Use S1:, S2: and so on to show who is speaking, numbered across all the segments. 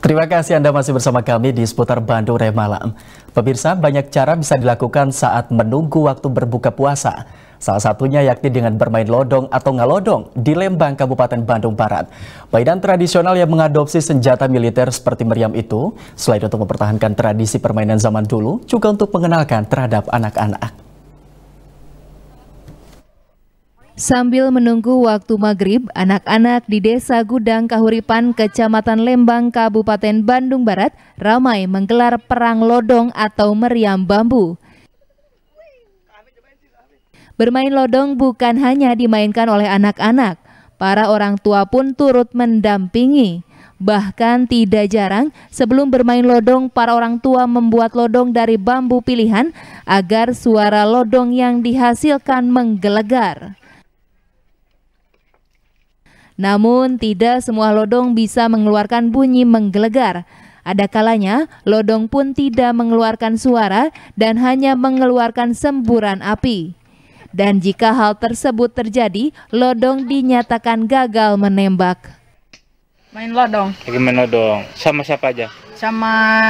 S1: Terima kasih Anda masih bersama kami di seputar Bandung Raya Malam. Pemirsa, banyak cara bisa dilakukan saat menunggu waktu berbuka puasa. Salah satunya yakni dengan bermain lodong atau ngalodong di Lembang, Kabupaten Bandung Barat. Mainan tradisional yang mengadopsi senjata militer seperti meriam itu, selain untuk mempertahankan tradisi permainan zaman dulu, juga untuk mengenalkan terhadap anak-anak.
S2: Sambil menunggu waktu maghrib, anak-anak di Desa Gudang Kahuripan, Kecamatan Lembang, Kabupaten Bandung Barat, ramai menggelar perang lodong atau meriam bambu. Bermain lodong bukan hanya dimainkan oleh anak-anak, para orang tua pun turut mendampingi. Bahkan tidak jarang sebelum bermain lodong, para orang tua membuat lodong dari bambu pilihan agar suara lodong yang dihasilkan menggelegar. Namun tidak semua lodong bisa mengeluarkan bunyi menggelegar. Ada kalanya lodong pun tidak mengeluarkan suara dan hanya mengeluarkan semburan api. Dan jika hal tersebut terjadi, lodong dinyatakan gagal menembak.
S3: Main lodong. Lagi main lodong. Sama siapa aja?
S2: Sama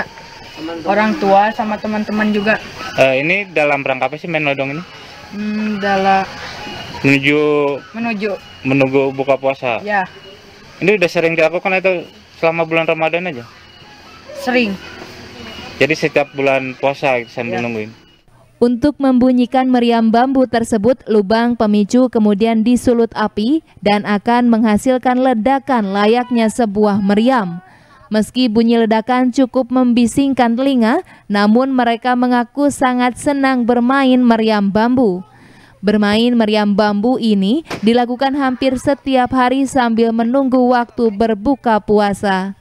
S2: orang tua, sama teman-teman juga.
S3: Uh, ini dalam rangka apa sih main lodong ini? Hmm, dalam menuju menuju menunggu buka puasa ya ini udah sering dilakukan itu selama bulan Ramadan aja sering jadi setiap bulan puasa gitu, sambil ya. nungguin
S2: untuk membunyikan meriam bambu tersebut, lubang pemicu kemudian disulut api dan akan menghasilkan ledakan layaknya sebuah meriam. Meski bunyi ledakan cukup membisingkan telinga, namun mereka mengaku sangat senang bermain meriam bambu. Bermain meriam bambu ini dilakukan hampir setiap hari sambil menunggu waktu berbuka puasa.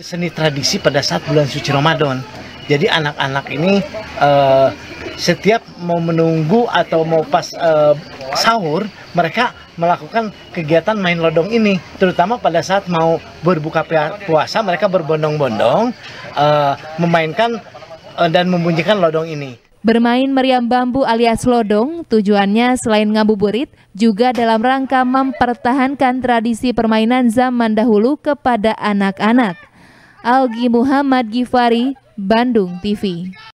S4: Seni tradisi pada saat bulan suci Ramadan. Jadi anak-anak ini uh, setiap mau menunggu atau mau pas uh, sahur, mereka melakukan kegiatan main lodong ini. Terutama pada saat mau berbuka puasa, mereka berbondong-bondong uh, memainkan uh, dan membunyikan lodong ini.
S2: Bermain meriam bambu alias lodong, tujuannya selain ngabuburit, juga dalam rangka mempertahankan tradisi permainan zaman dahulu kepada anak-anak. Algi Muhammad Gifari, Bandung TV.